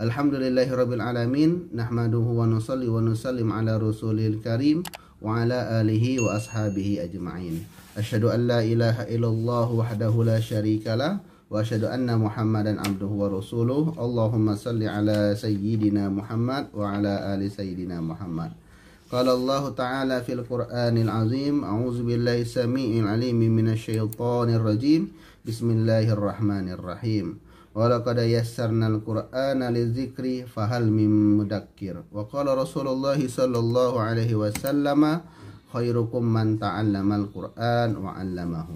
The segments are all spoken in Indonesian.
Alhamdulillahi Rabbil Alamin Nahmaduhu wa nusalli wa nusallim ala rasulil karim Wa ala alihi wa ashabihi ajma'in Ashadu an la ilaha illallah wahdahu la sharika lah Wa ashadu anna muhammadan abduhu wa rasuluh Allahumma salli ala sayyidina Muhammad Wa ala ali sayyidina Muhammad قال الله تعالى في القرآن العظيم أعوذ بالله السميع العليم من الشيطان الرجيم بسم الله الرحمن الرحيم ولقد يسرنا القرآن للذكر فهل من مدكر وقال رسول الله صلى الله عليه وسلم خيركم من تعلم القرآن وعلمه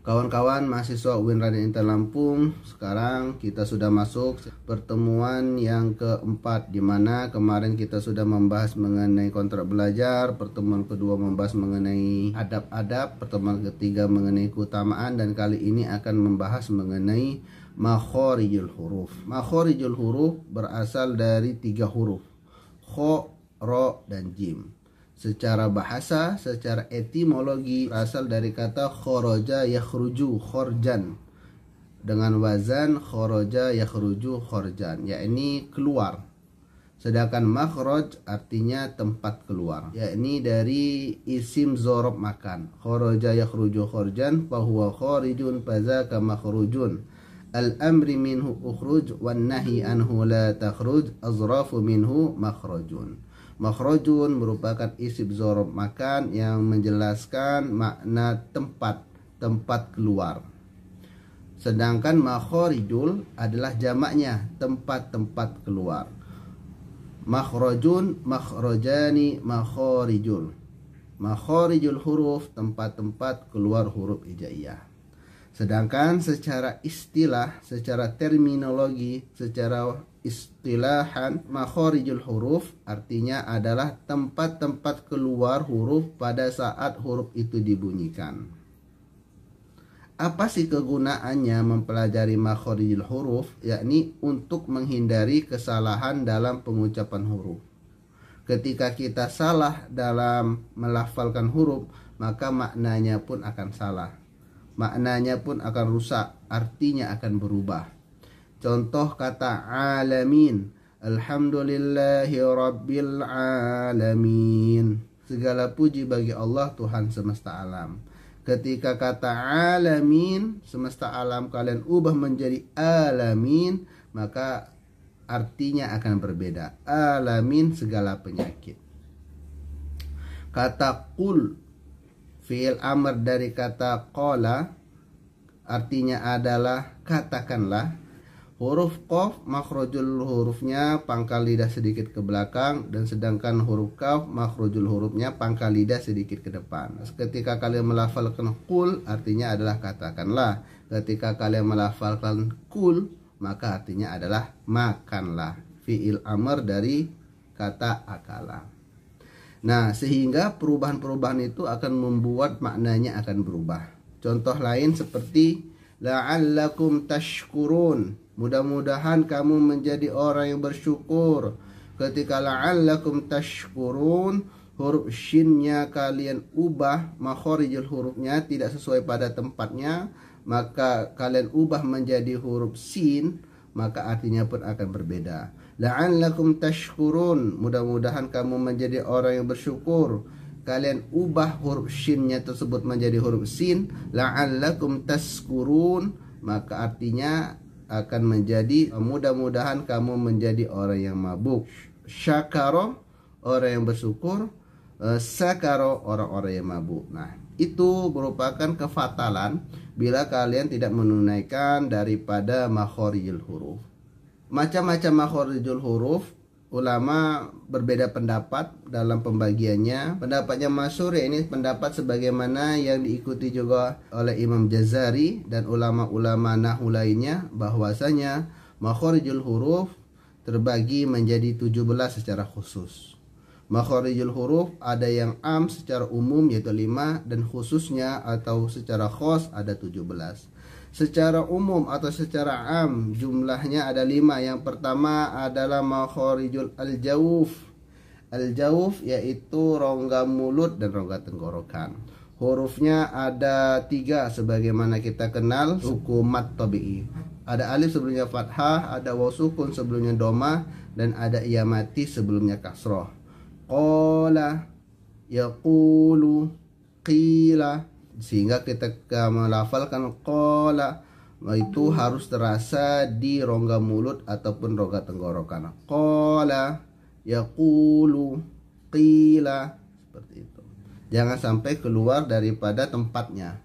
Kawan-kawan mahasiswa UIN Raden Intan Lampung, sekarang kita sudah masuk pertemuan yang keempat di mana kemarin kita sudah membahas mengenai kontrak belajar, pertemuan kedua membahas mengenai adab-adab, pertemuan ketiga mengenai keutamaan dan kali ini akan membahas mengenai makhorijul huruf. Makhorijul huruf berasal dari tiga huruf, kho, ro, dan jim secara bahasa, secara etimologi berasal dari kata khoroja yakhruju khorjan dengan wazan khoroja yakhruju khorjan yakni keluar sedangkan makhraj artinya tempat keluar yakni dari isim zorob makan khoroja yakhruju khorjan fahuwa khorijun fazaka makhrujun al amri minhu ukhruj wan nahi anhu la takhruj azrafu minhu makhrujun Makrojun merupakan isib zorob makan yang menjelaskan makna tempat, tempat keluar. Sedangkan makhorijul adalah jamaknya tempat-tempat keluar. Makhrojun, makhrojani, makhorijul. Makhorijul huruf tempat-tempat keluar huruf hijaiyah. Sedangkan secara istilah, secara terminologi, secara istilahan makhorijul huruf artinya adalah tempat-tempat keluar huruf pada saat huruf itu dibunyikan. Apa sih kegunaannya mempelajari makhorijul huruf yakni untuk menghindari kesalahan dalam pengucapan huruf. Ketika kita salah dalam melafalkan huruf, maka maknanya pun akan salah. Maknanya pun akan rusak, artinya akan berubah Contoh kata alamin. Alhamdulillahi rabbil alamin. Segala puji bagi Allah Tuhan semesta alam. Ketika kata alamin, semesta alam kalian ubah menjadi alamin, maka artinya akan berbeda. Alamin segala penyakit. Kata kul fiil amr dari kata kola artinya adalah katakanlah Huruf kof makrojul hurufnya pangkal lidah sedikit ke belakang dan sedangkan huruf Kaf makrojul hurufnya pangkal lidah sedikit ke depan. Nah, ketika kalian melafalkan kul artinya adalah katakanlah. Ketika kalian melafalkan kul maka artinya adalah makanlah. Fi'il amr dari kata akala. Nah, sehingga perubahan-perubahan itu akan membuat maknanya akan berubah. Contoh lain seperti la'allakum tashkurun Mudah-mudahan kamu menjadi orang yang bersyukur. Ketika la'allakum tashkurun, huruf shinnya kalian ubah, makhorijul hurufnya tidak sesuai pada tempatnya, maka kalian ubah menjadi huruf sin, maka artinya pun akan berbeda. La'allakum tashkurun, mudah-mudahan kamu menjadi orang yang bersyukur. Kalian ubah huruf shinnya tersebut menjadi huruf sin, la'allakum tashkurun, maka artinya akan menjadi e, mudah-mudahan kamu menjadi orang yang mabuk. Syakaro orang yang bersyukur, e, sakaro orang-orang yang mabuk. Nah, itu merupakan kefatalan bila kalian tidak menunaikan daripada makhoriyul huruf. Macam-macam makhoriyul huruf ulama berbeda pendapat dalam pembagiannya. Pendapatnya masyhur ya ini pendapat sebagaimana yang diikuti juga oleh Imam Jazari dan ulama-ulama nahwu lainnya bahwasanya makharijul huruf terbagi menjadi 17 secara khusus. Makharijul huruf ada yang am secara umum yaitu 5 dan khususnya atau secara khos ada 17 secara umum atau secara am jumlahnya ada lima yang pertama adalah makhorijul al-jawuf al-jawuf yaitu rongga mulut dan rongga tenggorokan hurufnya ada tiga sebagaimana kita kenal hukumat tabi'i ada alif sebelumnya fathah ada wasukun sebelumnya doma dan ada mati sebelumnya kasroh qala yaqulu qila sehingga ketika melafalkan kola itu harus terasa di rongga mulut ataupun rongga tenggorokan kola yakulu kila seperti itu jangan sampai keluar daripada tempatnya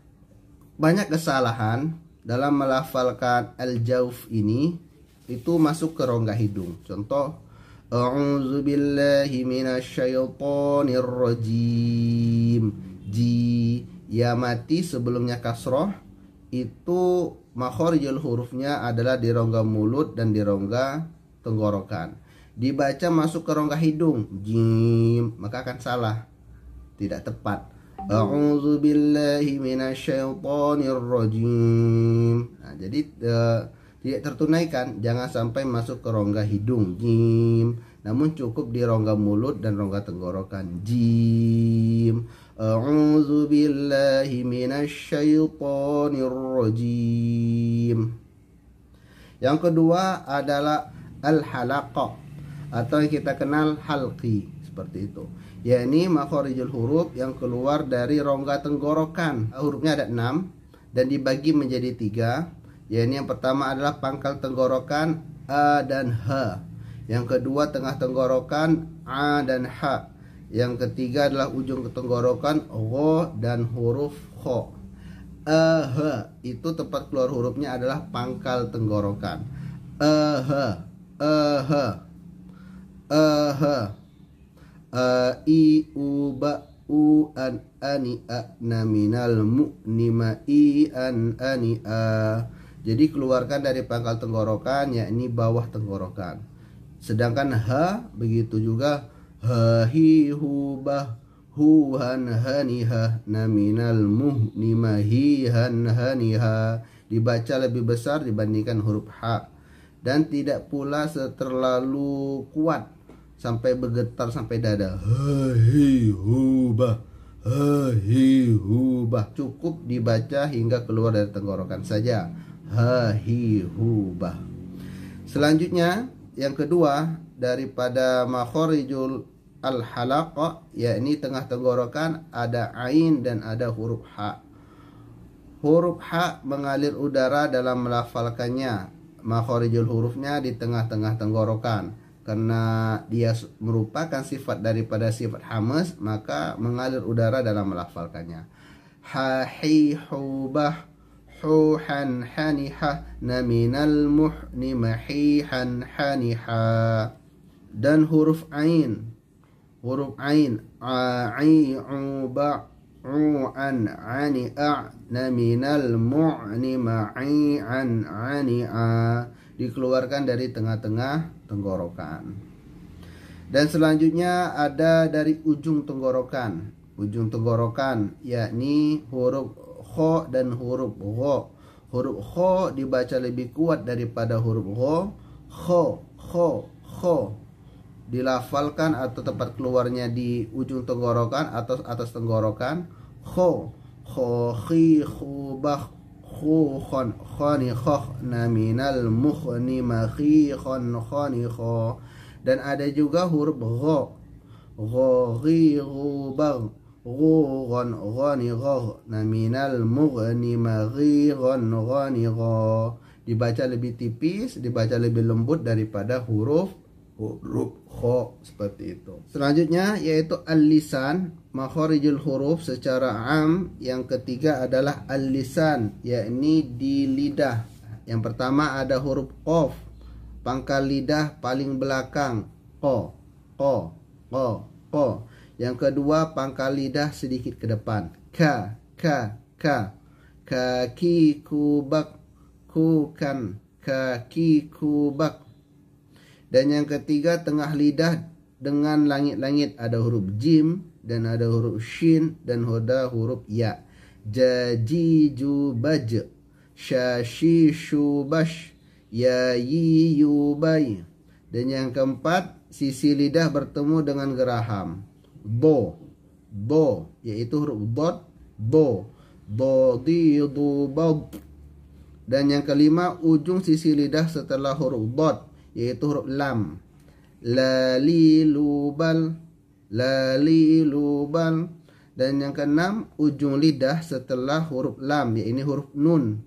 banyak kesalahan dalam melafalkan al-jauf ini itu masuk ke rongga hidung contoh A'udzu Ji ya mati sebelumnya kasroh itu makhorijul hurufnya adalah di rongga mulut dan di rongga tenggorokan dibaca masuk ke rongga hidung jim maka akan salah tidak tepat Nah, jadi uh, tidak tertunaikan, jangan sampai masuk ke rongga hidung jim, namun cukup di rongga mulut dan rongga tenggorokan jim. أعوذ بالله من الشيطان الرجيم Yang kedua adalah al-halaqa atau yang kita kenal halqi seperti itu yakni makhorijul huruf yang keluar dari rongga tenggorokan hurufnya ada enam dan dibagi menjadi tiga yakni yang pertama adalah pangkal tenggorokan a dan h yang kedua tengah tenggorokan a dan h yang ketiga adalah ujung ketenggorokan wo dan huruf ho Eh itu tempat keluar hurufnya adalah pangkal tenggorokan. Eh eh eh e i u ba u an ani a naminal mu nima i an ani a. Jadi keluarkan dari pangkal tenggorokan yakni bawah tenggorokan. Sedangkan h begitu juga hahi hubah huhan haniha naminal muhni mahihan haniha dibaca lebih besar dibandingkan huruf h dan tidak pula terlalu kuat sampai bergetar sampai dada hahi hubah hahi hubah cukup dibaca hingga keluar dari tenggorokan saja hahi hubah selanjutnya yang kedua daripada makhorijul al halaqa yakni tengah tenggorokan ada ain dan ada huruf ha. Huruf ha mengalir udara dalam melafalkannya. Makhorijul hurufnya di tengah-tengah tenggorokan. Karena dia merupakan sifat daripada sifat hamas, maka mengalir udara dalam melafalkannya. Ha hi hubah huhan haniha naminal muhni mahihan haniha dan huruf ain huruf ain a'i ba u an ani a na minal mu'ni ma'i an ani a dikeluarkan dari tengah-tengah tenggorokan dan selanjutnya ada dari ujung tenggorokan ujung tenggorokan yakni huruf kho dan huruf gho huruf kho dibaca lebih kuat daripada huruf gho kho kho kho dilafalkan atau tempat keluarnya di ujung tenggorokan atau atas tenggorokan kho kho khi khubah khu khon khoni na minal mukhni khi khon khani kho dan ada juga huruf gho gho ghi khon khani kho na minal mukhni ma maghi ghon khani kho dibaca lebih tipis dibaca lebih lembut daripada huruf huruf kho seperti itu. Selanjutnya yaitu alisan makhorijul huruf secara am. Yang ketiga adalah alisan lisan yakni di lidah. Yang pertama ada huruf qaf, pangkal lidah paling belakang, qo, qo, qo, qo. Yang kedua pangkal lidah sedikit ke depan, K, k, k, Kaki kubak kukan, kaki kubak dan yang ketiga tengah lidah dengan langit-langit ada huruf jim dan ada huruf shin dan ada huruf ya. Jaji ju baj, shashishu bash, yayiyu bay. Dan yang keempat sisi lidah bertemu dengan geraham. Bo, bo yaitu huruf bot bo, bo di do bob. Dan yang kelima ujung sisi lidah setelah huruf bot yaitu huruf lam lali lubal lali lubal dan yang keenam ujung lidah setelah huruf lam yaitu huruf nun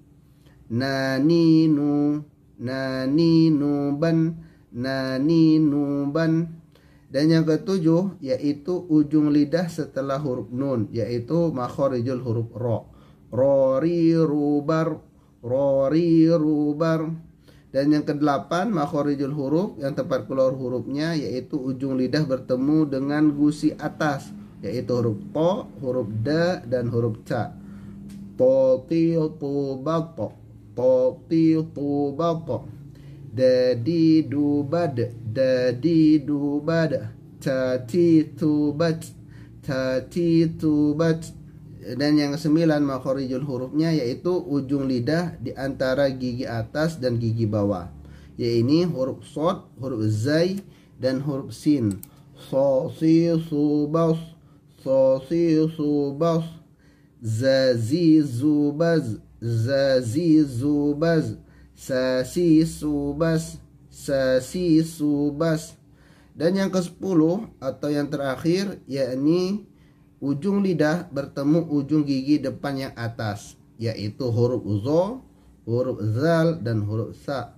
naninu naninuban naninuban dan yang ketujuh yaitu ujung lidah setelah huruf nun yaitu makhorijul huruf ro rori rubar rori rubar dan yang kedelapan makhorijul huruf yang tempat keluar hurufnya yaitu ujung lidah bertemu dengan gusi atas yaitu huruf to, huruf da dan huruf ca. To ti tu bako, to. To tu bako, to. du ba du tu tu dan yang kesembilan makhorijul hurufnya yaitu ujung lidah di antara gigi atas dan gigi bawah yaitu huruf sod, huruf zai dan huruf sin. So si su bas, so si su bas, zazi zu baz, zazi zu baz, sa si su bas, sa si su bas. Dan yang ke sepuluh atau yang terakhir yakni ujung lidah bertemu ujung gigi depan yang atas yaitu huruf zo, huruf zal dan huruf sa.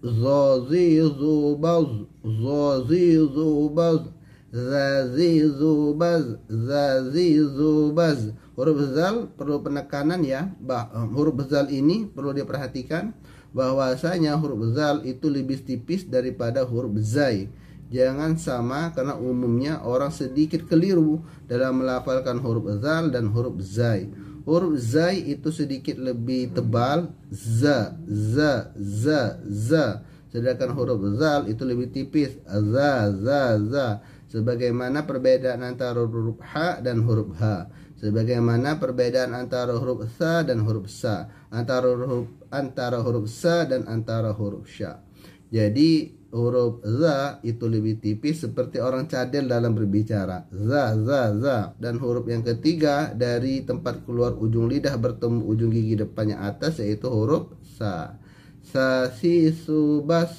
Zo zi zu baz, zo zi zu baz, za zi zu baz, za zi zu baz. Huruf zal perlu penekanan ya. Bah, huruf zal ini perlu diperhatikan bahwasanya huruf zal itu lebih tipis daripada huruf zai jangan sama karena umumnya orang sedikit keliru dalam melafalkan huruf zal dan huruf zai. Huruf zai itu sedikit lebih tebal za za za za sedangkan huruf zal itu lebih tipis za za za sebagaimana perbedaan antara huruf ha dan huruf ha sebagaimana perbedaan antara huruf sa dan huruf sa antara huruf antara huruf sa dan antara huruf sya jadi huruf za itu lebih tipis seperti orang cadel dalam berbicara za za za dan huruf yang ketiga dari tempat keluar ujung lidah bertemu ujung gigi depannya atas yaitu huruf sa sa si su bas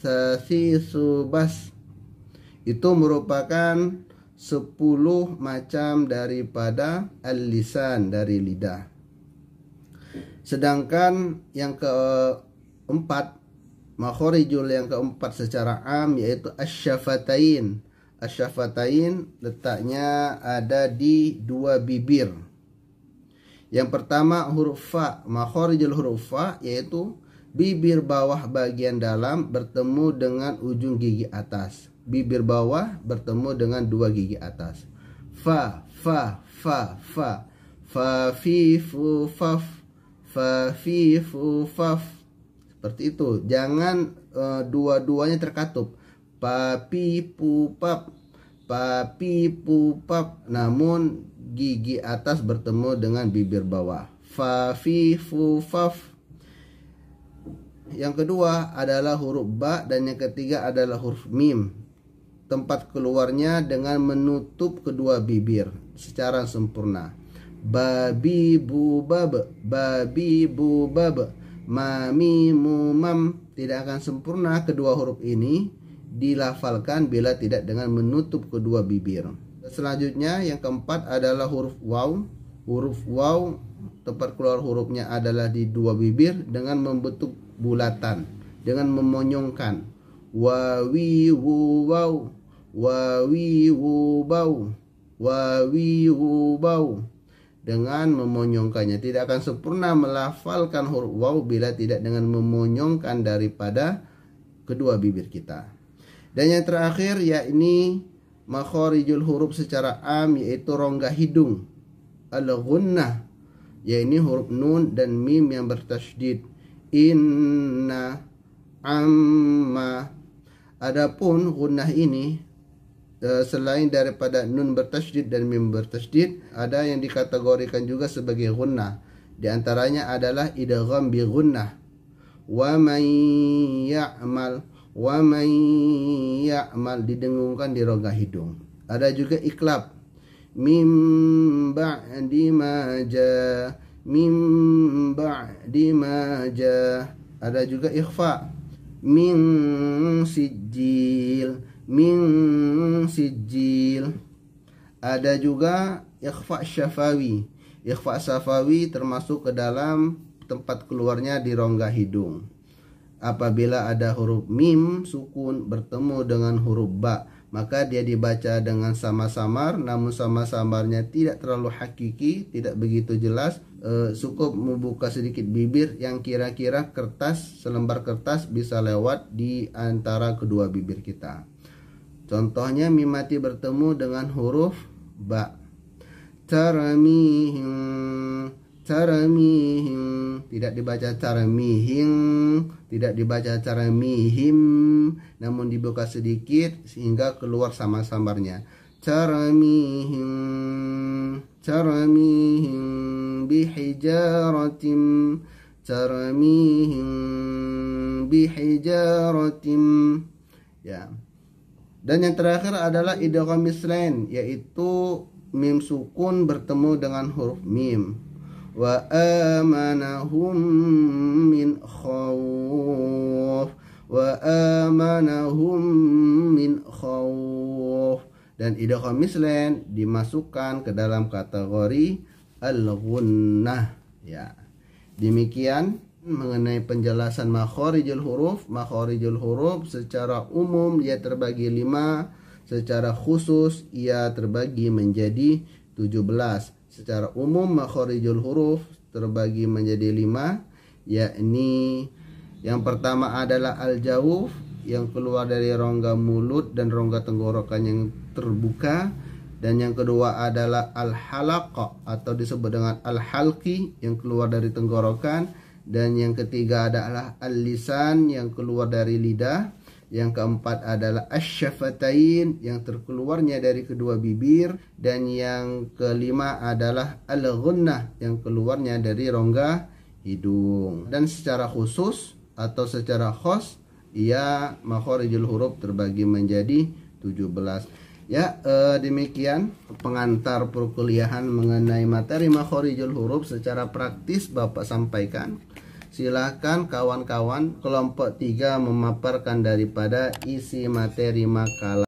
sa si su bas itu merupakan 10 macam daripada al-lisan dari lidah sedangkan yang keempat makhorijul yang keempat secara am yaitu asyafatain asyafatain letaknya ada di dua bibir yang pertama huruf fa makhorijul huruf fa yaitu bibir bawah bagian dalam bertemu dengan ujung gigi atas bibir bawah bertemu dengan dua gigi atas fa fa fa fa fa fi fu faf fa fi fu faf seperti itu jangan uh, dua-duanya terkatup papi pupap papi pupap namun gigi atas bertemu dengan bibir bawah fu fufaf yang kedua adalah huruf ba dan yang ketiga adalah huruf mim tempat keluarnya dengan menutup kedua bibir secara sempurna babi bubab babi bubab mami mumam tidak akan sempurna kedua huruf ini dilafalkan bila tidak dengan menutup kedua bibir. Selanjutnya yang keempat adalah huruf waw. Huruf waw tempat keluar hurufnya adalah di dua bibir dengan membentuk bulatan, dengan memonyongkan. Wawi wu waw, wawi wu baw, wawi wu baw dengan memonyongkannya tidak akan sempurna melafalkan huruf waw bila tidak dengan memonyongkan daripada kedua bibir kita dan yang terakhir yakni makhorijul huruf secara am yaitu rongga hidung al-ghunnah yakni huruf nun dan mim yang bertasydid inna amma adapun gunnah ini Eh, selain daripada nun bertasydid dan mim bertasydid ada yang dikategorikan juga sebagai gunnah di antaranya adalah idgham bi gunnah wa may ya'mal wa may ya'mal didengungkan di rongga hidung ada juga iklab mim ba'di ma ja mim ba'di ma ja ada juga ikhfa min sijil min sijil ada juga ikhfa syafawi ikhfa syafawi termasuk ke dalam tempat keluarnya di rongga hidung apabila ada huruf mim sukun bertemu dengan huruf ba maka dia dibaca dengan sama samar namun sama samarnya tidak terlalu hakiki tidak begitu jelas e, cukup membuka sedikit bibir yang kira-kira kertas selembar kertas bisa lewat di antara kedua bibir kita Contohnya mimati bertemu dengan huruf ba. Caramihing, mihim, tidak dibaca mihim, tidak dibaca mihim, namun dibuka sedikit sehingga keluar sama sambarnya mihim, caramihing, bihijaratim mihim, bihijaratim ya yeah. Dan yang terakhir adalah idgham mislain yaitu mim sukun bertemu dengan huruf mim. Wa amanahum min khawf wa amanahum min khawf dan idgham mislain dimasukkan ke dalam kategori al-ghunnah ya. Demikian mengenai penjelasan makhorijul huruf makhorijul huruf secara umum ia terbagi lima, secara khusus ia terbagi menjadi tujuh belas. secara umum makhorijul huruf terbagi menjadi lima, yakni yang pertama adalah al-jawuf yang keluar dari rongga mulut dan rongga tenggorokan yang terbuka dan yang kedua adalah al-halaqa atau disebut dengan al-halqi yang keluar dari tenggorokan dan yang ketiga adalah al-lisan yang keluar dari lidah yang keempat adalah asyafatain yang terkeluarnya dari kedua bibir dan yang kelima adalah al-ghunnah yang keluarnya dari rongga hidung dan secara khusus atau secara khos ia makhorijul huruf terbagi menjadi 17 Ya, eh, demikian pengantar perkuliahan mengenai materi makhorijul huruf secara praktis Bapak sampaikan. Silahkan kawan-kawan kelompok 3 memaparkan daripada isi materi makalah.